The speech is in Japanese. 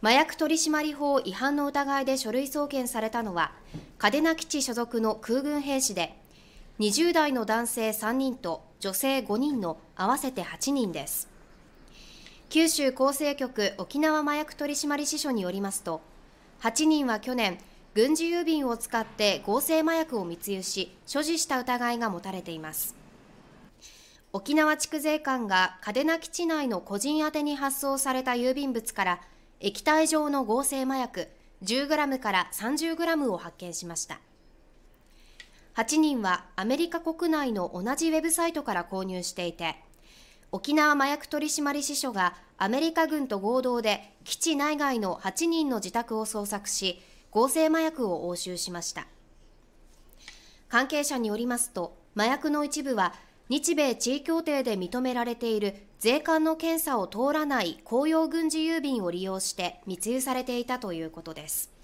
麻薬取締法違反の疑いで書類送検されたのは嘉手納基地所属の空軍兵士で20代の男性3人と女性5人の合わせて8人です九州厚生局沖縄麻薬取締支所によりますと8人は去年軍事郵便を使って合成麻薬を密輸し所持した疑いが持たれています沖縄区税関が嘉手納基地内の個人宛に発送された郵便物から液体状の合成麻薬1 0ムから3 0ムを発見しました8人はアメリカ国内の同じウェブサイトから購入していて沖縄麻薬取締支所がアメリカ軍と合同で基地内外の8人の自宅を捜索し合成麻薬を押収しました関係者によりますと麻薬の一部は日米地位協定で認められている税関の検査を通らない公用軍事郵便を利用して密輸されていたということです